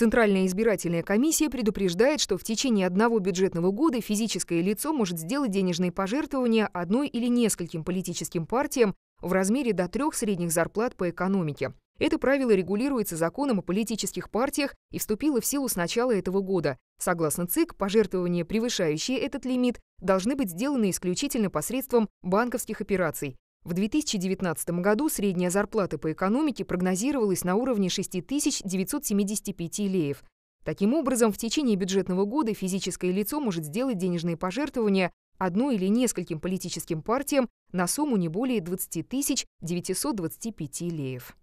Центральная избирательная комиссия предупреждает, что в течение одного бюджетного года физическое лицо может сделать денежные пожертвования одной или нескольким политическим партиям в размере до трех средних зарплат по экономике. Это правило регулируется законом о политических партиях и вступило в силу с начала этого года. Согласно ЦИК, пожертвования, превышающие этот лимит, должны быть сделаны исключительно посредством банковских операций. В 2019 году средняя зарплата по экономике прогнозировалась на уровне 6975 леев. Таким образом, в течение бюджетного года физическое лицо может сделать денежные пожертвования одной или нескольким политическим партиям на сумму не более 20 925 леев.